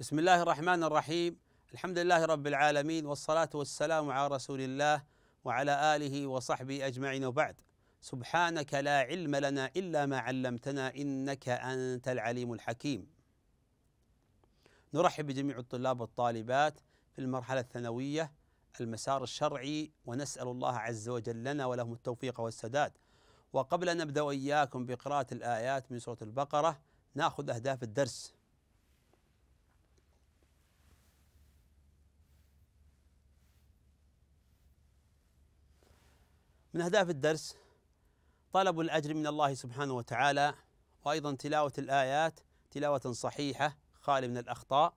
بسم الله الرحمن الرحيم الحمد لله رب العالمين والصلاة والسلام على رسول الله وعلى آله وصحبه أجمعين وبعد سبحانك لا علم لنا إلا ما علمتنا إنك أنت العليم الحكيم نرحب بجميع الطلاب والطالبات في المرحلة الثانوية المسار الشرعي ونسأل الله عز وجل لنا ولهم التوفيق والسداد وقبل أن نبدأ إياكم بقراءة الآيات من سورة البقرة ناخذ أهداف الدرس من أهداف الدرس طلب الأجر من الله سبحانه وتعالى وأيضا تلاوة الآيات تلاوة صحيحة خالية من الأخطاء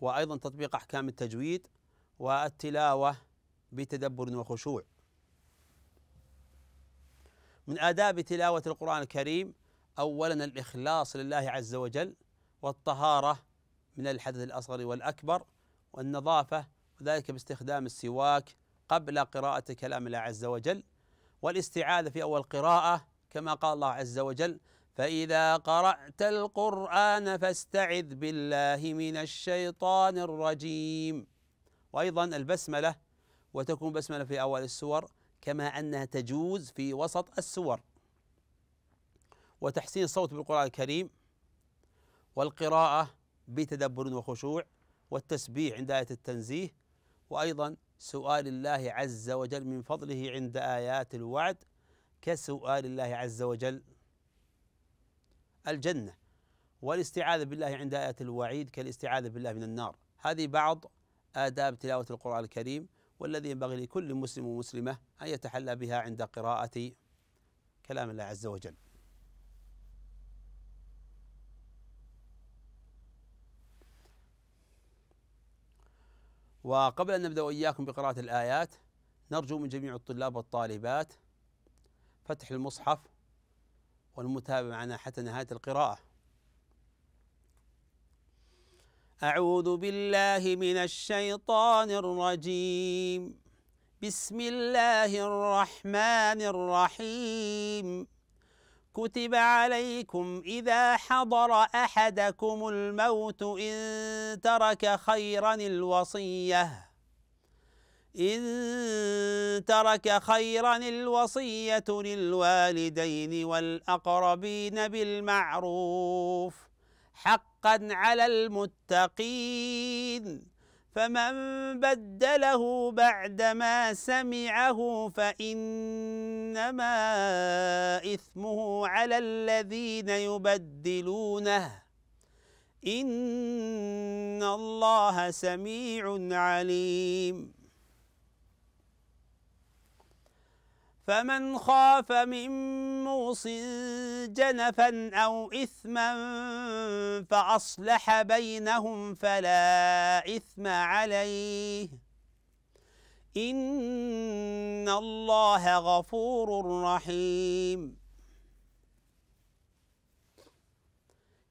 وأيضا تطبيق أحكام التجويد والتلاوة بتدبر وخشوع من آداب تلاوة القرآن الكريم أولا الإخلاص لله عز وجل والطهارة من الحدث الأصغر والأكبر والنظافة وذلك باستخدام السواك قبل قراءة كلام الله عز وجل والاستعاذة في أول قراءة كما قال الله عز وجل فإذا قرأت القرآن فاستعذ بالله من الشيطان الرجيم وأيضا البسملة وتكون بسملة في أول السور كما أنها تجوز في وسط السور وتحسين الصوت بالقرآن الكريم والقراءة بتدبر وخشوع والتسبيح عند آية التنزيه وأيضا سؤال الله عز وجل من فضله عند آيات الوعد كسؤال الله عز وجل الجنة والاستعاذة بالله عند آيات الوعيد كالاستعاذة بالله من النار هذه بعض آداب تلاوة القرآن الكريم والذي ينبغي لكل مسلم ومسلمة أن يتحلى بها عند قراءة كلام الله عز وجل وقبل أن نبدأ وإياكم بقراءة الآيات نرجو من جميع الطلاب والطالبات فتح المصحف والمتابعة معنا حتى نهاية القراءة أعوذ بالله من الشيطان الرجيم بسم الله الرحمن الرحيم كتب عليكم إذا حضر أحدكم الموت إن ترك خيرا الوصية إن ترك خيرا الوصية للوالدين والأقربين بالمعروف حقا على المتقين فمن بدله بعدما سمعه فإنما إثمه على الذين يبدلونه إن الله سميع عليم فمن خاف من موص جنفا أو إثما فأصلح بينهم فلا إثم عليه إن الله غفور رحيم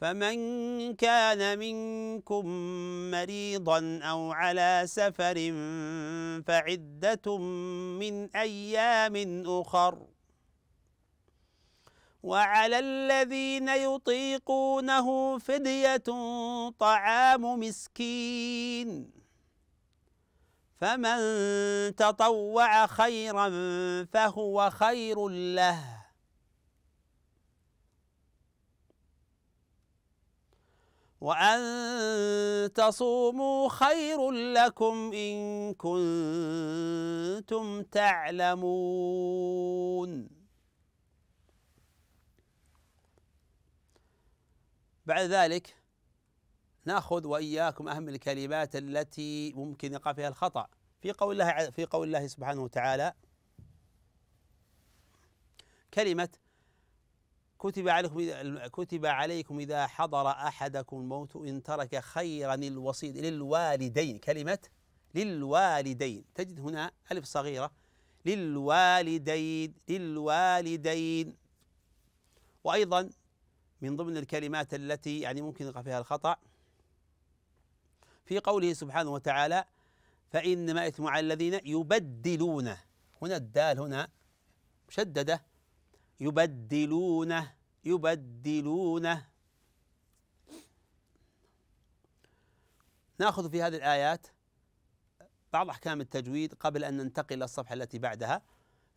فمن كان منكم مريضا أو على سفر فعدة من أيام أخر وعلى الذين يطيقونه فدية طعام مسكين فمن تطوع خيرا فهو خير له وأن تصوموا خير لكم إن كنتم تعلمون بعد ذلك ناخذ واياكم اهم الكلمات التي ممكن يقع فيها الخطا في قول الله في قول الله سبحانه وتعالى كلمه كتب عليكم كتب عليكم إذا حضر أحدكم الموت إن ترك خيرا الوصية للوالدين كلمة للوالدين تجد هنا ألف صغيرة للوالدين للوالدين وأيضا من ضمن الكلمات التي يعني ممكن يقع فيها الخطأ في قوله سبحانه وتعالى فإنما إثم على الذين يبدلونه هنا الدال هنا مشددة يبدلونه يبدلونه ناخذ في هذه الآيات بعض أحكام التجويد قبل أن ننتقل إلى الصفحة التي بعدها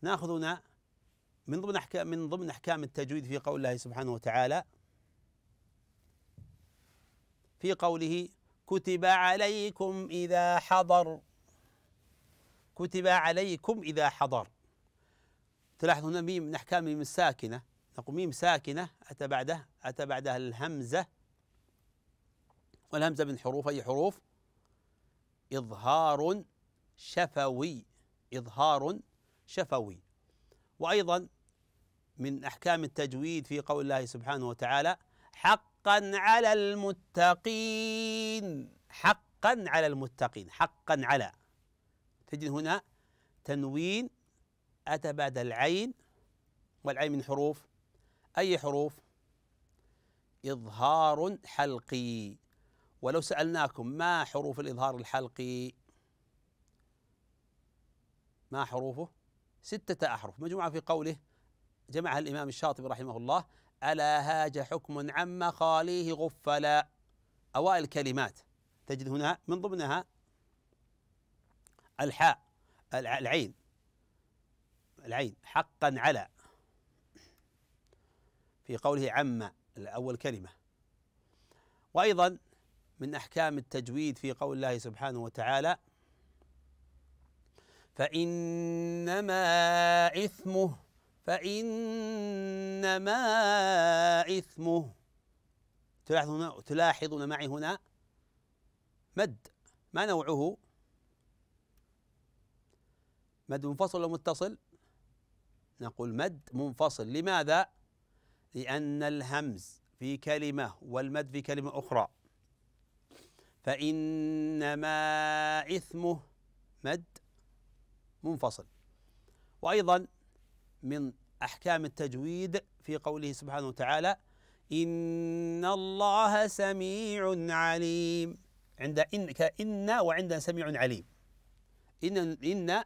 ناخذنا من ضمن أحكام من ضمن أحكام التجويد في قول الله سبحانه وتعالى في قوله كتب عليكم إذا حضر كتب عليكم إذا حضر تلاحظ هنا ميم من أحكام ميم الساكنة نقول ميم ساكنة أتى بعده أتى بعدها الهمزة والهمزة من حروف أي حروف إظهار شفوي إظهار شفوي وأيضا من أحكام التجويد في قول الله سبحانه وتعالى حقا على المتقين حقا على المتقين حقا على تجد هنا تنوين أتى بعد العين والعين من حروف أي حروف إظهار حلقي ولو سألناكم ما حروف الإظهار الحلقي ما حروفه ستة أحرف مجموعة في قوله جمعها الإمام الشاطبي رحمه الله ألا هاج حكم عما خاليه غفلا أوائل الكلمات تجد هنا من ضمنها الحاء العين العين حقا على في قوله عما الأول كلمة وأيضا من أحكام التجويد في قول الله سبحانه وتعالى فإنما إثمه فإنما إثمه تلاحظون تلاحظون معي هنا مد ما نوعه مد منفصل متصل نقول مد منفصل لماذا؟ لأن الهمز في كلمة والمد في كلمة أخرى فإنما إثمه مد منفصل وأيضا من أحكام التجويد في قوله سبحانه وتعالى إن الله سميع عليم عند إن كإن وعند سميع عليم إن إن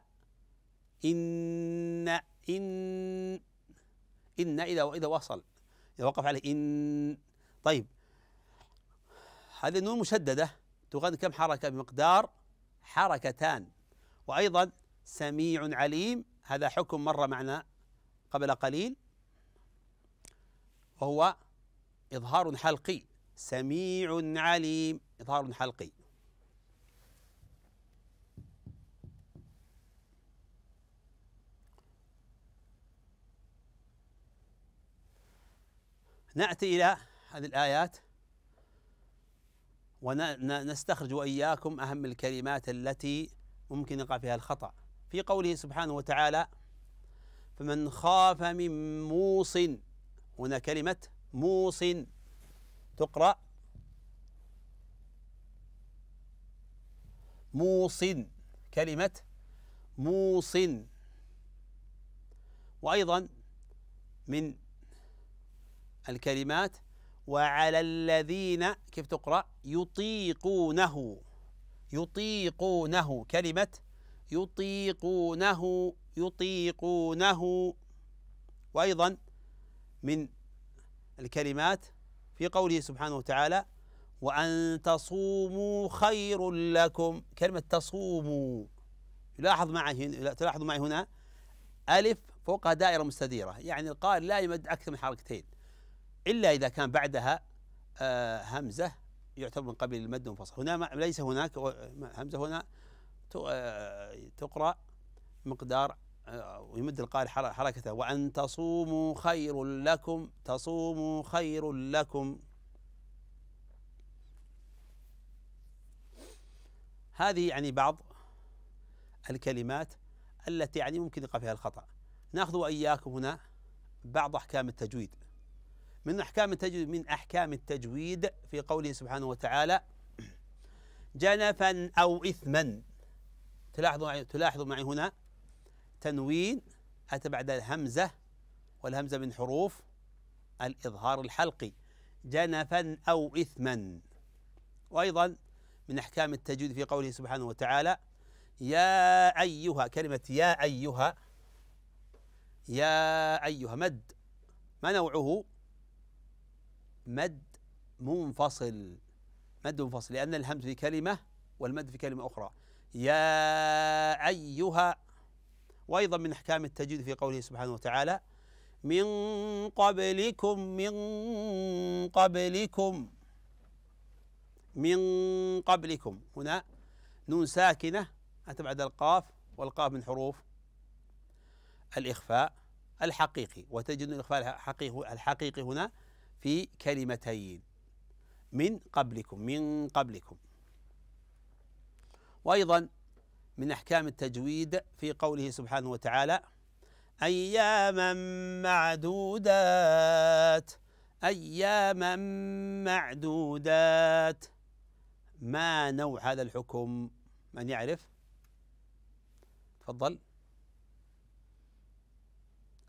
إن إن إن إذا إذا وصل إذا وقف عليه إن طيب هذه النون مشددة تغني كم حركة بمقدار حركتان وأيضا سميع عليم هذا حكم مر معنا قبل قليل وهو إظهار حلقي سميع عليم إظهار حلقي نأتي إلى هذه الآيات ونستخرج وإياكم أهم الكلمات التي ممكن يقع فيها الخطأ في قوله سبحانه وتعالى فمن خاف من موص هنا كلمة موص تقرأ موص كلمة موص وأيضا من الكلمات وعلى الذين كيف تقرأ يطيقونه يطيقونه كلمة يطيقونه يطيقونه وأيضا من الكلمات في قوله سبحانه وتعالى وأن تصوموا خير لكم كلمة تصوموا يلاحظ معي تلاحظوا معي هنا ألف فوقها دائرة مستديرة يعني القارئ لا يمد أكثر من حركتين إلا إذا كان بعدها آه، همزة يعتبر من قبيل المد منفصل هنا ما ليس هناك همزة هنا آه، تقرأ مقدار ويمد آه، القارئ حركته وأن تصوموا خير لكم تصوموا خير لكم هذه يعني بعض الكلمات التي يعني ممكن يقع فيها الخطأ ناخذ وإياكم هنا بعض أحكام التجويد من أحكام التجويد من أحكام التجويد في قوله سبحانه وتعالى جنفا أو إثما تلاحظوا تلاحظوا معي هنا تنوين أتى بعد الهمزة والهمزة من حروف الإظهار الحلقي جنفا أو إثما وأيضا من أحكام التجويد في قوله سبحانه وتعالى يا أيها كلمة يا أيها يا أيها مد ما نوعه مد منفصل مد منفصل لأن الهمز في كلمة والمد في كلمة أخرى يا أيها وأيضا من أحكام التجويد في قوله سبحانه وتعالى من قبلكم من قبلكم من قبلكم هنا نون ساكنة أتى بعد القاف والقاف من حروف الإخفاء الحقيقي وتجد الإخفاء الحقيقي الحقيقي هنا في كلمتين من قبلكم من قبلكم وأيضا من أحكام التجويد في قوله سبحانه وتعالى أياما معدودات أياما معدودات ما نوع هذا الحكم من يعرف تفضل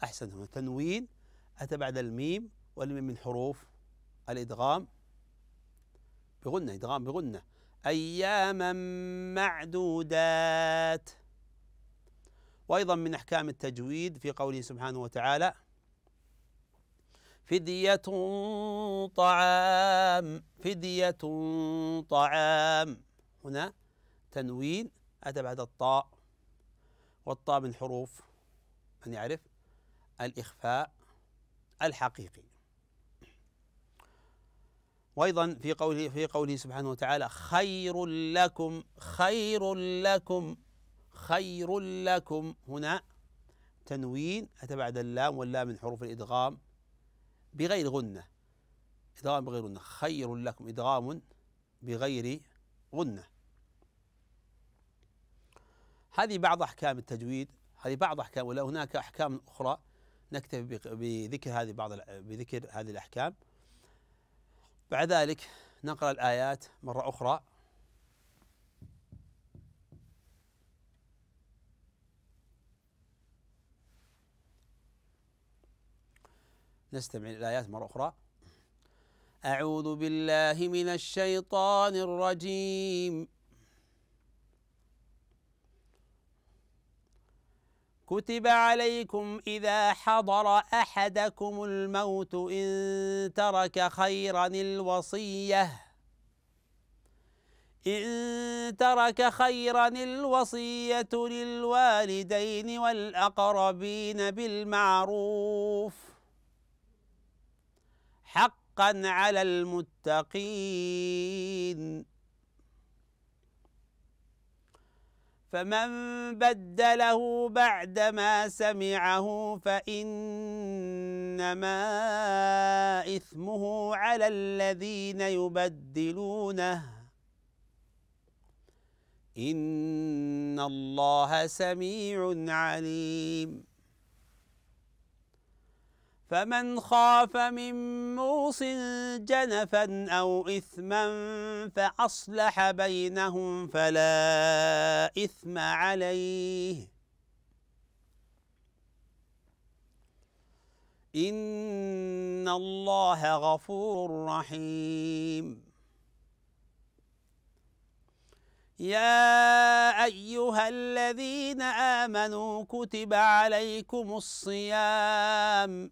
أحسنتم التنوين أتى بعد الميم ولم من حروف الإدغام بغنة إدغام بغنة أياما معدودات وأيضا من أحكام التجويد في قوله سبحانه وتعالى فدية طعام فدية طعام هنا تنوين أتى بعد الطاء والطاء من حروف من يعرف الإخفاء الحقيقي وايضا في قوله في قوله سبحانه وتعالى خير لكم خير لكم خير لكم هنا تنوين أتى بعد اللام واللام من حروف الإدغام بغير غنة إدغام بغير غنة خير لكم إدغام بغير غنة هذه بعض أحكام التجويد هذه بعض أحكام ولا هناك أحكام أخرى نكتفي بذكر هذه بعض بذكر هذه الأحكام بعد ذلك نقرأ الآيات مرة أخرى نستمع الآيات مرة أخرى أعوذ بالله من الشيطان الرجيم كتب عليكم إذا حضر أحدكم الموت إن ترك خيرا الوصية إن ترك خيرا الوصية للوالدين والأقربين بالمعروف حقا على المتقين فمن بدله بعد ما سمعه فإنما إثمه على الذين يبدلونه إن الله سميع عليم فمن خاف من موص جنفا أو إثما فأصلح بينهم فلا إثم عليه إن الله غفور رحيم يا أيها الذين آمنوا كتب عليكم الصيام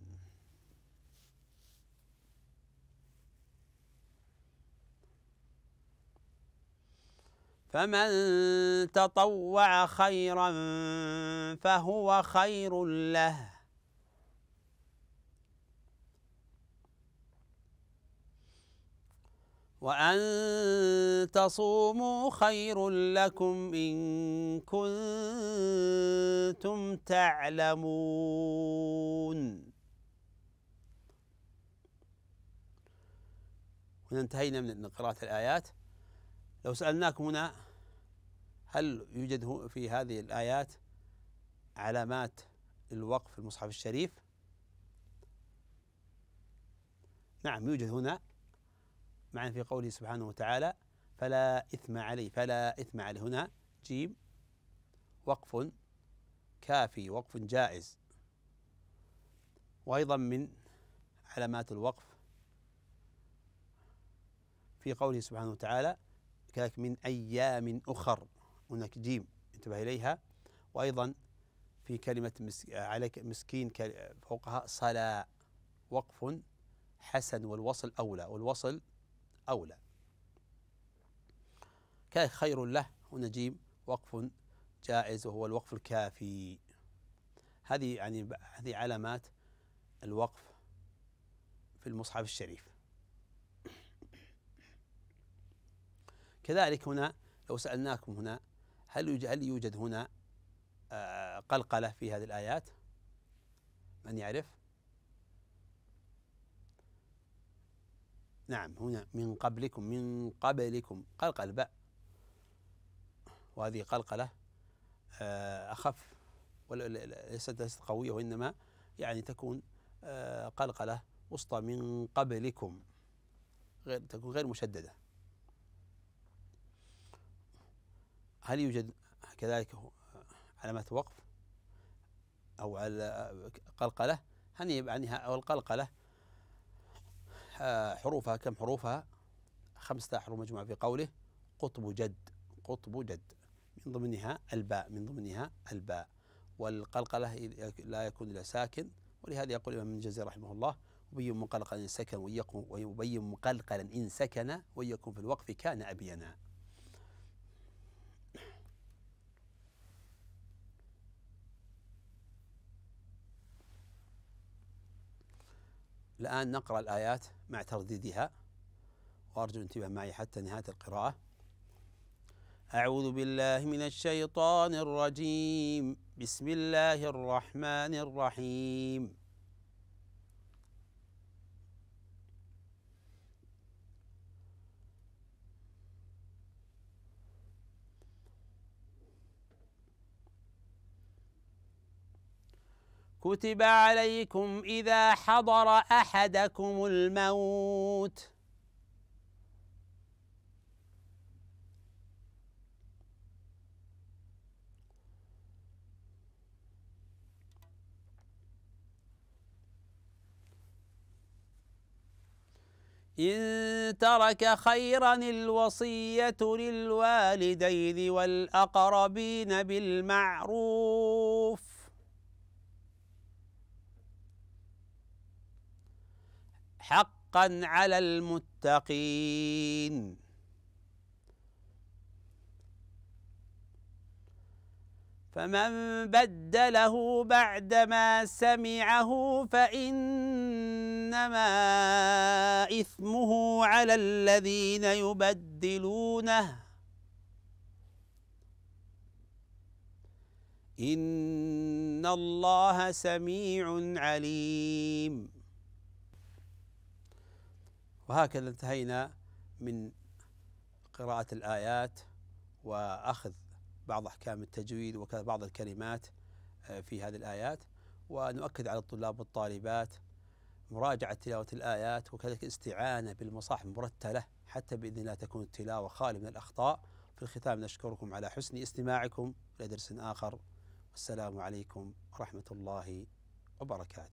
فمن تطوع خيرا فهو خير له وأن تصوموا خير لكم إن كنتم تعلمون هنا انتهينا من قراءة الآيات لو سألناكم هنا هل يوجد في هذه الآيات علامات الوقف في المصحف الشريف نعم يوجد هنا معنى في قوله سبحانه وتعالى فلا إثم عليه فلا إثم عليه هنا جيم وقف كافي وقف جائز وأيضا من علامات الوقف في قوله سبحانه وتعالى كذلك من أيام أخر هناك جيم انتبه إليها وأيضا في كلمة مسك عليك مسكين فوقها صلاة وقف حسن والوصل أولى والوصل أولى كذلك خير له هنا جيم وقف جائز وهو الوقف الكافي هذه يعني هذه علامات الوقف في المصحف الشريف كذلك هنا لو سألناكم هنا هل هل يوجد هنا آه، قلقلة في هذه الآيات؟ من يعرف؟ نعم هنا من قبلكم من قبلكم قلقلة باء وهذه قلقلة آه، أخف وليست ليست قوية وإنما يعني تكون آه، قلقلة وسطى من قبلكم غير تكون غير مشددة هل يوجد كذلك علامات وقف أو على قلقلة هل يعني أو القلقلة آه، حروفها كم حروفها خمسة حروف مجموعة في قوله قطب جد قطب جد من ضمنها الباء من ضمنها الباء والقلقلة لا يكون إلا ساكن ولهذا يقول الإمام الجزي رحمه الله وبين مقلقلا إن سكن ويبين مقلقلا إن سكن ويكون في الوقف كان أبينا الآن نقرأ الآيات مع ترديدها وأرجو انتباه معي حتى نهاية القراءة أعوذ بالله من الشيطان الرجيم بسم الله الرحمن الرحيم كتب عليكم إذا حضر أحدكم الموت إن ترك خيرا الوصية للوالدين والأقربين بالمعروف حقا على المتقين فمن بدله بعدما سمعه فإنما إثمه على الذين يبدلونه إن الله سميع عليم وهكذا انتهينا من قراءة الآيات وأخذ بعض أحكام التجويد وكذا بعض الكلمات آه، في هذه الآيات ونؤكد على الطلاب والطالبات مراجعة تلاوة الآيات وكذلك الاستعانة بالمصاحف المرتلة حتى بإذن الله تكون التلاوة خالية من الأخطاء في الختام نشكركم على حسن استماعكم لدرس آخر والسلام عليكم ورحمة الله وبركاته